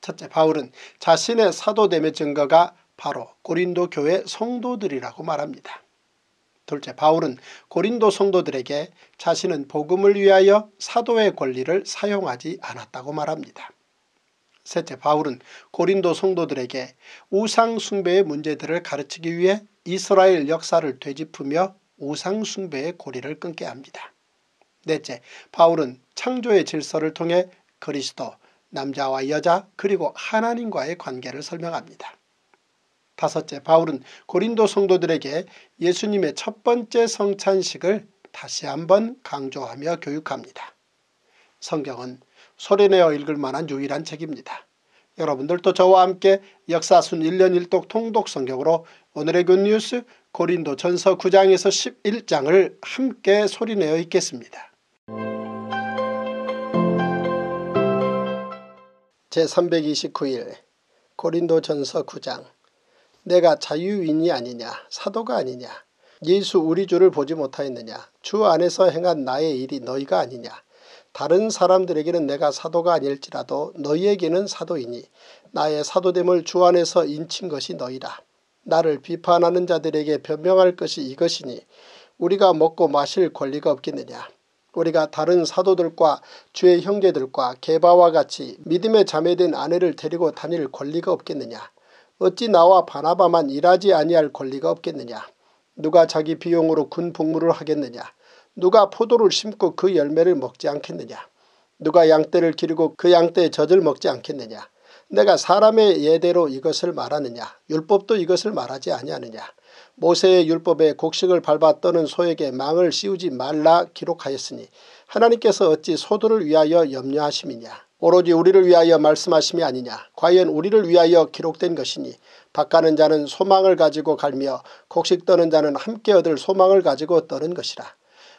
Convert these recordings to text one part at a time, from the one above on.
첫째 바울은 자신의 사도됨의 증거가 바로 고린도 교회 성도들이라고 말합니다. 둘째 바울은 고린도 성도들에게 자신은 복음을 위하여 사도의 권리를 사용하지 않았다고 말합니다. 셋째 바울은 고린도 성도들에게 우상 숭배의 문제들을 가르치기 위해 이스라엘 역사를 되짚으며 우상 숭배의 고리를 끊게 합니다. 넷째 바울은 창조의 질서를 통해 그리스도 남자와 여자 그리고 하나님과의 관계를 설명합니다. 다섯째 바울은 고린도 성도들에게 예수님의 첫 번째 성찬식을 다시 한번 강조하며 교육합니다. 성경은 소리내어 읽을 만한 유일한 책입니다. 여러분들도 저와 함께 역사순 1년 1독 통독 성경으로 오늘의 굿뉴스 고린도 전서 9장에서 11장을 함께 소리내어 읽겠습니다. 제329일 고린도 전서 9장 내가 자유인이 아니냐 사도가 아니냐 예수 우리 주를 보지 못하였느냐 주 안에서 행한 나의 일이 너희가 아니냐 다른 사람들에게는 내가 사도가 아닐지라도 너희에게는 사도이니 나의 사도됨을 주 안에서 인친 것이 너희라 나를 비판하는 자들에게 변명할 것이 이것이니 우리가 먹고 마실 권리가 없겠느냐 우리가 다른 사도들과 주의 형제들과 개바와 같이 믿음의 자매된 아내를 데리고 다닐 권리가 없겠느냐. 어찌 나와 바나바만 일하지 아니할 권리가 없겠느냐. 누가 자기 비용으로 군 복무를 하겠느냐. 누가 포도를 심고 그 열매를 먹지 않겠느냐. 누가 양떼를 기르고 그 양떼의 젖을 먹지 않겠느냐. 내가 사람의 예대로 이것을 말하느냐. 율법도 이것을 말하지 아니하느냐. 모세의 율법에 곡식을 밟아 떠는 소에게 망을 씌우지 말라 기록하였으니 하나님께서 어찌 소들을 위하여 염려하심이냐 오로지 우리를 위하여 말씀하심이 아니냐 과연 우리를 위하여 기록된 것이니 밥 가는 자는 소망을 가지고 갈며 곡식 떠는 자는 함께 얻을 소망을 가지고 떠는 것이라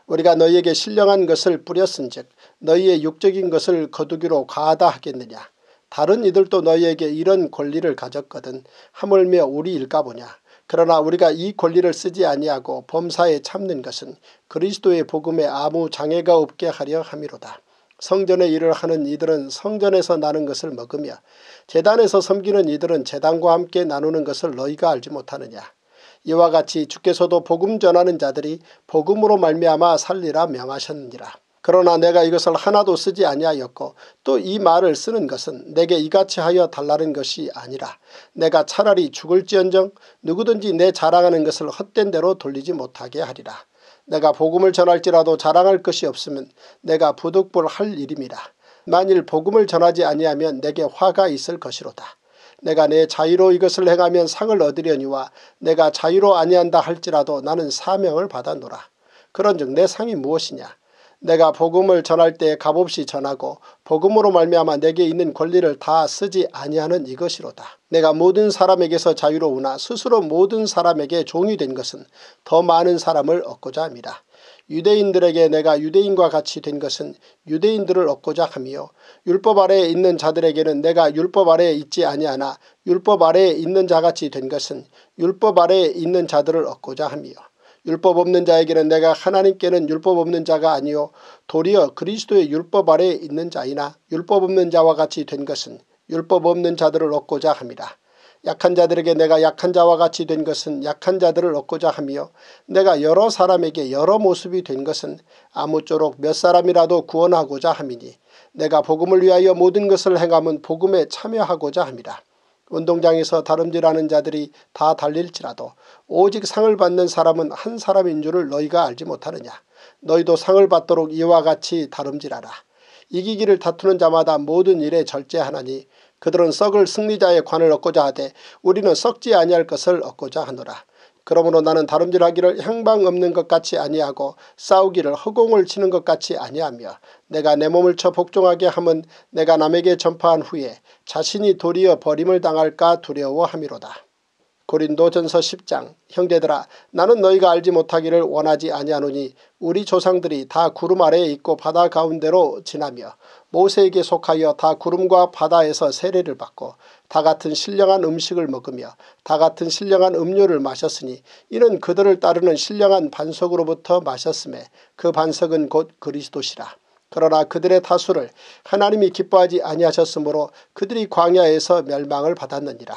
우리가 너희에게 신령한 것을 뿌렸은즉 너희의 육적인 것을 거두기로 과하다 하겠느냐 다른 이들도 너희에게 이런 권리를 가졌거든 하물며 우리일까 보냐 그러나 우리가 이 권리를 쓰지 아니하고 범사에 참는 것은 그리스도의 복음에 아무 장애가 없게 하려 함이로다. 성전의 일을 하는 이들은 성전에서 나는 것을 먹으며 재단에서 섬기는 이들은 재단과 함께 나누는 것을 너희가 알지 못하느냐. 이와 같이 주께서도 복음 전하는 자들이 복음으로 말미암아 살리라 명하셨느니라. 그러나 내가 이것을 하나도 쓰지 아니하였고 또 이 말을 쓰는 것은 내게 이같이 하여 달라는 것이 아니라 내가 차라리 죽을지언정 누구든지 내 자랑하는 것을 헛된 대로 돌리지 못하게 하리라. 내가 복음을 전할지라도 자랑할 것이 없으면 내가 부득불할 일입니다. 만일 복음을 전하지 아니하면 내게 화가 있을 것이로다. 내가 내 자유로 이것을 행하면 상을 얻으려니와 내가 자유로 아니한다 할지라도 나는 사명을 받아노라. 그런즉 내 상이 무엇이냐 내가 복음을 전할 때 값없이 전하고 복음으로 말미암아 내게 있는 권리를 다 쓰지 아니하는 이것이로다. 내가 모든 사람에게서 자유로우나 스스로 모든 사람에게 종이 된 것은 더 많은 사람을 얻고자 합니다. 유대인들에게 내가 유대인과 같이 된 것은 유대인들을 얻고자 하며 율법 아래에 있는 자들에게는 내가 율법 아래에 있지 아니하나 율법 아래에 있는 자같이 된 것은 율법 아래에 있는 자들을 얻고자 하며 율법 없는 자에게는 내가 하나님께는 율법 없는 자가 아니요 도리어 그리스도의 율법 아래에 있는 자이나 율법 없는 자와 같이 된 것은 율법 없는 자들을 얻고자 합니다. 약한 자들에게 내가 약한 자와 같이 된 것은 약한 자들을 얻고자 하며 내가 여러 사람에게 여러 모습이 된 것은 아무쪼록 몇 사람이라도 구원하고자 함이니 내가 복음을 위하여 모든 것을 행함은 복음에 참여하고자 합니다. 운동장에서 다름질하는 자들이 다 달릴지라도 오직 상을 받는 사람은 한 사람인 줄을 너희가 알지 못하느냐. 너희도 상을 받도록 이와 같이 다름질하라. 이기기를 다투는 자마다 모든 일에 절제하나니 그들은 썩을 승리자의 관을 얻고자 하되 우리는 썩지 아니할 것을 얻고자 하노라. 그러므로 나는 다름질하기를 향방 없는 것 같이 아니하고 싸우기를 허공을 치는 것 같이 아니하며 내가 내 몸을 쳐 복종하게 함은 내가 남에게 전파한 후에 자신이 도리어 버림을 당할까 두려워함이로다. 고린도전서 10장 형제들아 나는 너희가 알지 못하기를 원하지 아니하노니 우리 조상들이 다 구름 아래에 있고 바다 가운데로 지나며 모세에게 속하여 다 구름과 바다에서 세례를 받고 다 같은 신령한 음식을 먹으며 다 같은 신령한 음료를 마셨으니 이는 그들을 따르는 신령한 반석으로부터 마셨음에 그 반석은 곧 그리스도시라. 그러나 그들의 다수를 하나님이 기뻐하지 아니하셨으므로 그들이 광야에서 멸망을 받았느니라.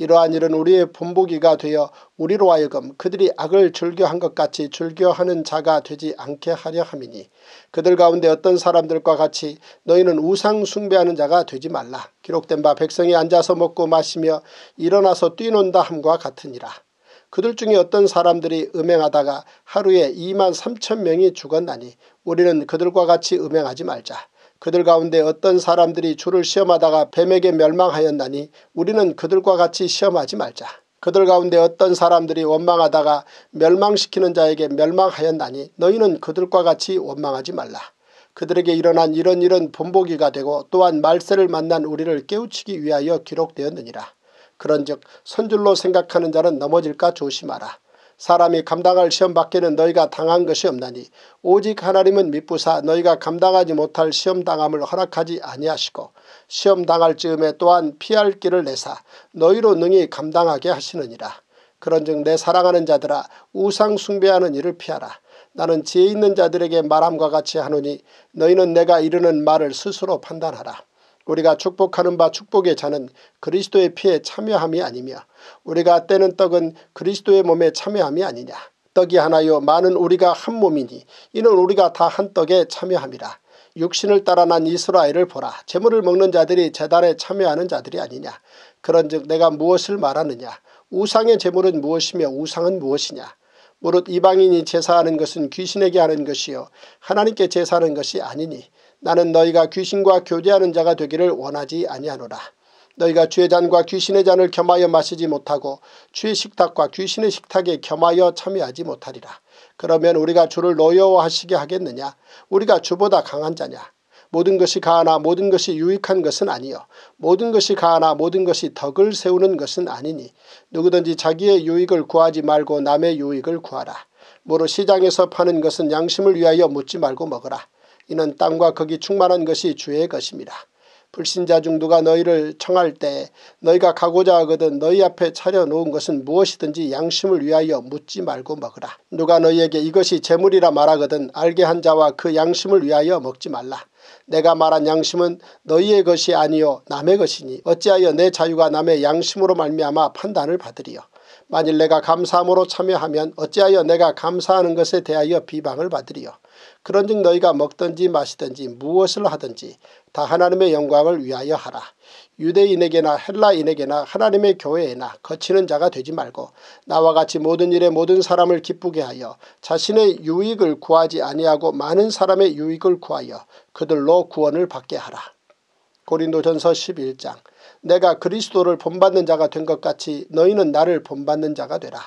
이러한 일은 우리의 본보기가 되어 우리로 하여금 그들이 악을 즐겨한 것 같이 즐겨하는 자가 되지 않게 하려 함이니 그들 가운데 어떤 사람들과 같이 너희는 우상 숭배하는 자가 되지 말라. 기록된 바 백성이 앉아서 먹고 마시며 일어나서 뛰논다 함과 같으니라. 그들 중에 어떤 사람들이 음행하다가 하루에 2만 3천 명이 죽었나니 우리는 그들과 같이 음행하지 말자. 그들 가운데 어떤 사람들이 주를 시험하다가 뱀에게 멸망하였나니 우리는 그들과 같이 시험하지 말자. 그들 가운데 어떤 사람들이 원망하다가 멸망시키는 자에게 멸망하였나니 너희는 그들과 같이 원망하지 말라. 그들에게 일어난 이런 일은 본보기가 되고 또한 말세를 만난 우리를 깨우치기 위하여 기록되었느니라. 그런즉 선줄로 생각하는 자는 넘어질까 조심하라. 사람이 감당할 시험 밖에는 너희가 당한 것이 없나니 오직 하나님은 미쁘사 너희가 감당하지 못할 시험 당함을 허락하지 아니하시고 시험 당할 즈음에 또한 피할 길을 내사 너희로 능히 감당하게 하시느니라. 그런즉 내 사랑하는 자들아 우상 숭배하는 일을 피하라. 나는 지혜 있는 자들에게 말함과 같이 하노니 너희는 내가 이르는 말을 스스로 판단하라. 우리가 축복하는 바 축복의 자는 그리스도의 피에 참여함이 아니며 우리가 떼는 떡은 그리스도의 몸에 참여함이 아니냐. 떡이 하나요 많은 우리가 한 몸이니 이는 우리가 다 한 떡에 참여함이라. 육신을 따라 난 이스라엘을 보라. 재물을 먹는 자들이 재단에 참여하는 자들이 아니냐. 그런즉 내가 무엇을 말하느냐. 우상의 재물은 무엇이며 우상은 무엇이냐. 무릇 이방인이 제사하는 것은 귀신에게 하는 것이요 하나님께 제사하는 것이 아니니 나는 너희가 귀신과 교제하는 자가 되기를 원하지 아니하노라. 너희가 주의 잔과 귀신의 잔을 겸하여 마시지 못하고 주의 식탁과 귀신의 식탁에 겸하여 참여하지 못하리라. 그러면 우리가 주를 노여워하시게 하겠느냐? 우리가 주보다 강한 자냐? 모든 것이 가하나 모든 것이 유익한 것은 아니요 모든 것이 가하나 모든 것이 덕을 세우는 것은 아니니 누구든지 자기의 유익을 구하지 말고 남의 유익을 구하라. 모로 시장에서 파는 것은 양심을 위하여 묻지 말고 먹어라. 이는 땅과 거기 충만한 것이 주의 것입니다. 불신자 중 누가 너희를 청할 때 너희가 가고자 하거든 너희 앞에 차려놓은 것은 무엇이든지 양심을 위하여 묻지 말고 먹으라. 누가 너희에게 이것이 재물이라 말하거든 알게 한 자와 그 양심을 위하여 먹지 말라. 내가 말한 양심은 너희의 것이 아니요 남의 것이니 어찌하여 내 자유가 남의 양심으로 말미암아 판단을 받으리요. 만일 내가 감사함으로 참여하면 어찌하여 내가 감사하는 것에 대하여 비방을 받으리요. 그런즉 너희가 먹든지 마시든지 무엇을 하든지 다 하나님의 영광을 위하여 하라. 유대인에게나 헬라인에게나 하나님의 교회에나 거치는 자가 되지 말고 나와 같이 모든 일에 모든 사람을 기쁘게 하여 자신의 유익을 구하지 아니하고 많은 사람의 유익을 구하여 그들로 구원을 받게 하라. 고린도전서 11장 내가 그리스도를 본받는 자가 된 것 같이 너희는 나를 본받는 자가 되라.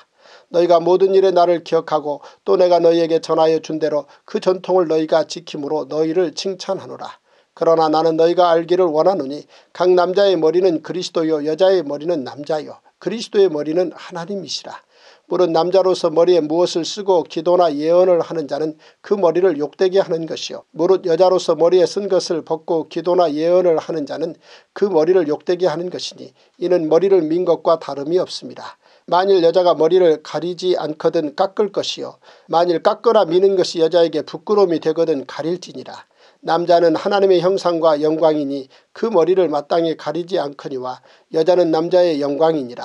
너희가 모든 일에 나를 기억하고 또 내가 너희에게 전하여 준 대로 그 전통을 너희가 지킴으로 너희를 칭찬하노라. 그러나 나는 너희가 알기를 원하노니 각 남자의 머리는 그리스도요 여자의 머리는 남자요 그리스도의 머리는 하나님이시라. 물은 남자로서 머리에 무엇을 쓰고 기도나 예언을 하는 자는 그 머리를 욕되게 하는 것이요. 무릇 여자로서 머리에 쓴 것을 벗고 기도나 예언을 하는 자는 그 머리를 욕되게 하는 것이니 이는 머리를 민 것과 다름이 없습니다. 만일 여자가 머리를 가리지 않거든 깎을 것이요 만일 깎거나 미는 것이 여자에게 부끄러움이 되거든 가릴지니라 남자는 하나님의 형상과 영광이니 그 머리를 마땅히 가리지 않거니와 여자는 남자의 영광이니라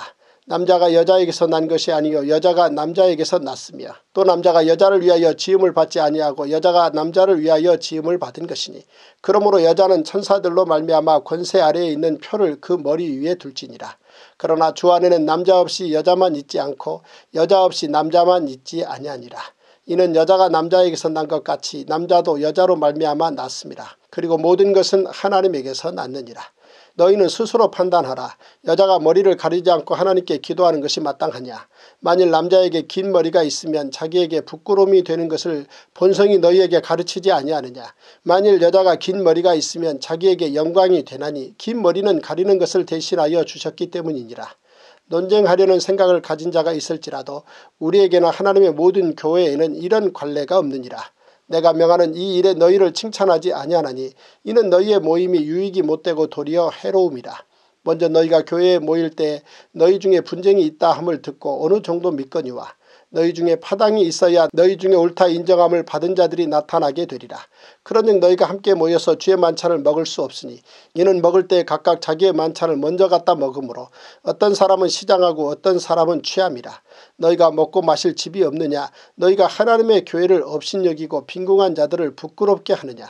남자가 여자에게서 난 것이 아니요 여자가 남자에게서 났으며 또 남자가 여자를 위하여 지음을 받지 아니하고 여자가 남자를 위하여 지음을 받은 것이니 그러므로 여자는 천사들로 말미암아 권세 아래에 있는 표를 그 머리 위에 둘지니라. 그러나 주 안에는 남자 없이 여자만 있지 않고 여자 없이 남자만 있지 아니하니라. 이는 여자가 남자에게서 난 것 같이 남자도 여자로 말미암아 났습니다. 그리고 모든 것은 하나님에게서 났느니라. 너희는 스스로 판단하라. 여자가 머리를 가리지 않고 하나님께 기도하는 것이 마땅하냐. 만일 남자에게 긴 머리가 있으면 자기에게 부끄러움이 되는 것을 본성이 너희에게 가르치지 아니하느냐. 만일 여자가 긴 머리가 있으면 자기에게 영광이 되나니 긴 머리는 가리는 것을 대신하여 주셨기 때문이니라. 논쟁하려는 생각을 가진 자가 있을지라도 우리에게나 하나님의 모든 교회에는 이런 관례가 없느니라. 내가 명하는 이 일에 너희를 칭찬하지 아니하나니 이는 너희의 모임이 유익이 못되고 도리어 해로움이라. 먼저 너희가 교회에 모일 때 너희 중에 분쟁이 있다 함을 듣고 어느 정도 믿거니와 너희 중에 파당이 있어야 너희 중에 옳다 인정함을 받은 자들이 나타나게 되리라. 그런즉 너희가 함께 모여서 주의 만찬을 먹을 수 없으니 이는 먹을 때 각각 자기의 만찬을 먼저 갖다 먹으므로 어떤 사람은 시장하고 어떤 사람은 취함이라. 너희가 먹고 마실 집이 없느냐 너희가 하나님의 교회를 업신여기고 빈궁한 자들을 부끄럽게 하느냐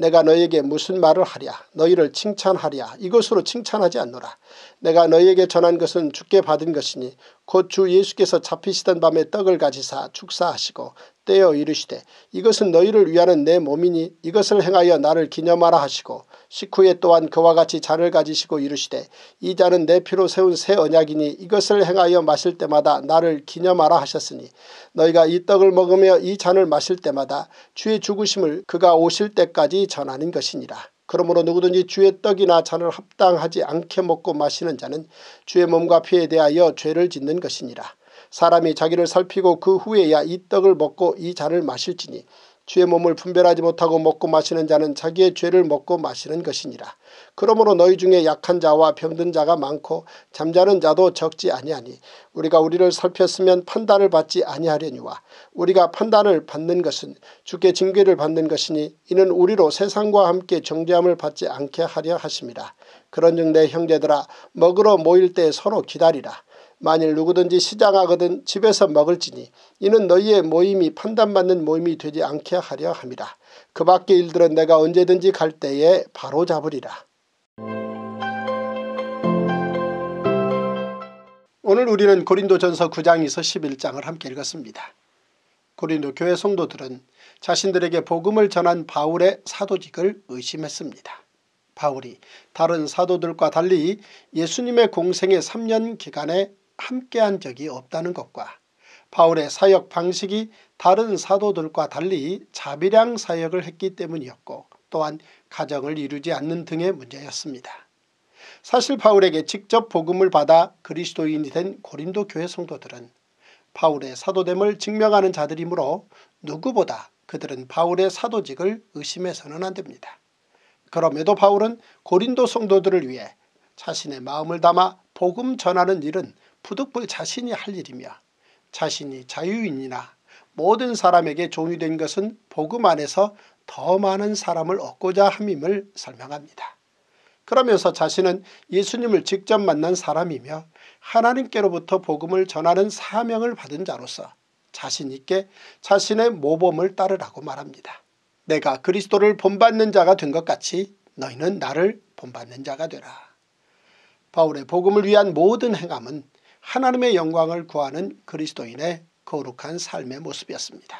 내가 너에게 무슨 말을 하랴 너희를 칭찬하랴 이것으로 칭찬하지 않노라 내가 너희에게 전한 것은 죽게 받은 것이니 곧 주 예수께서 잡히시던 밤에 떡을 가지사 축사하시고 떼어 이르시되 이것은 너희를 위하는 내 몸이니 이것을 행하여 나를 기념하라 하시고 식후에 또한 그와 같이 잔을 가지시고 이르시되 이 잔은 내 피로 세운 새 언약이니 이것을 행하여 마실 때마다 나를 기념하라 하셨으니 너희가 이 떡을 먹으며 이 잔을 마실 때마다 주의 죽으심을 그가 오실 때까지 전하는 것이니라. 그러므로 누구든지 주의 떡이나 잔을 합당하지 않게 먹고 마시는 자는 주의 몸과 피에 대하여 죄를 짓는 것이니라. 사람이 자기를 살피고 그 후에야 이 떡을 먹고 이 잔을 마실지니 주의 몸을 분별하지 못하고 먹고 마시는 자는 자기의 죄를 먹고 마시는 것이니라. 그러므로 너희 중에 약한 자와 병든 자가 많고 잠자는 자도 적지 아니하니 우리가 우리를 살폈으면 판단을 받지 아니하려니와 우리가 판단을 받는 것은 주께 징계를 받는 것이니 이는 우리로 세상과 함께 정죄함을 받지 않게 하려 하십니다 그런즉 내 형제들아 먹으러 모일 때 서로 기다리라. 만일 누구든지 시장하거든 집에서 먹을지니 이는 너희의 모임이 판단받는 모임이 되지 않게 하려 함이라. 그 밖의 일들은 내가 언제든지 갈 때에 바로 잡으리라. 오늘 우리는 고린도전서 9장에서 11장을 함께 읽었습니다. 고린도 교회 성도들은 자신들에게 복음을 전한 바울의 사도직을 의심했습니다. 바울이 다른 사도들과 달리 예수님의 공생의 3년 기간에 함께한 적이 없다는 것과 바울의 사역 방식이 다른 사도들과 달리 자비량 사역을 했기 때문이었고 또한 가정을 이루지 않는 등의 문제였습니다. 사실 바울에게 직접 복음을 받아 그리스도인이 된 고린도 교회 성도들은 바울의 사도됨을 증명하는 자들이므로 누구보다 그들은 바울의 사도직을 의심해서는 안됩니다. 그럼에도 바울은 고린도 성도들을 위해 자신의 마음을 담아 복음 전하는 일은 부득불 자신이 할 일이며 자신이 자유인이나 모든 사람에게 종이 된 것은 복음 안에서 더 많은 사람을 얻고자 함임을 설명합니다. 그러면서 자신은 예수님을 직접 만난 사람이며 하나님께로부터 복음을 전하는 사명을 받은 자로서 자신있게 자신의 모범을 따르라고 말합니다. 내가 그리스도를 본받는 자가 된 것 같이 너희는 나를 본받는 자가 되라. 바울의 복음을 위한 모든 행함은 하나님의 영광을 구하는 그리스도인의 거룩한 삶의 모습이었습니다.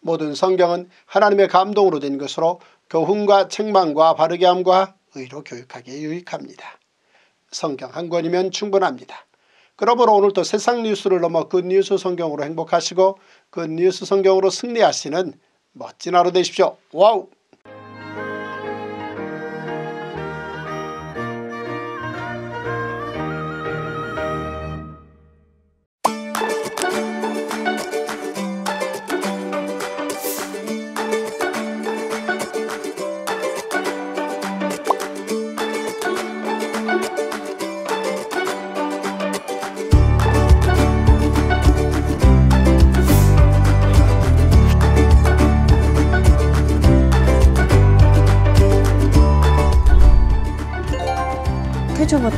모든 성경은 하나님의 감동으로 된 것으로 교훈과 책망과 바르게함과 의로 교육하기에 유익합니다. 성경 한 권이면 충분합니다. 그러므로 오늘도 세상 뉴스를 넘어 굿뉴스 그 성경으로 행복하시고 굿뉴스 그 성경으로 승리하시는 멋진 하루 되십시오. 와우!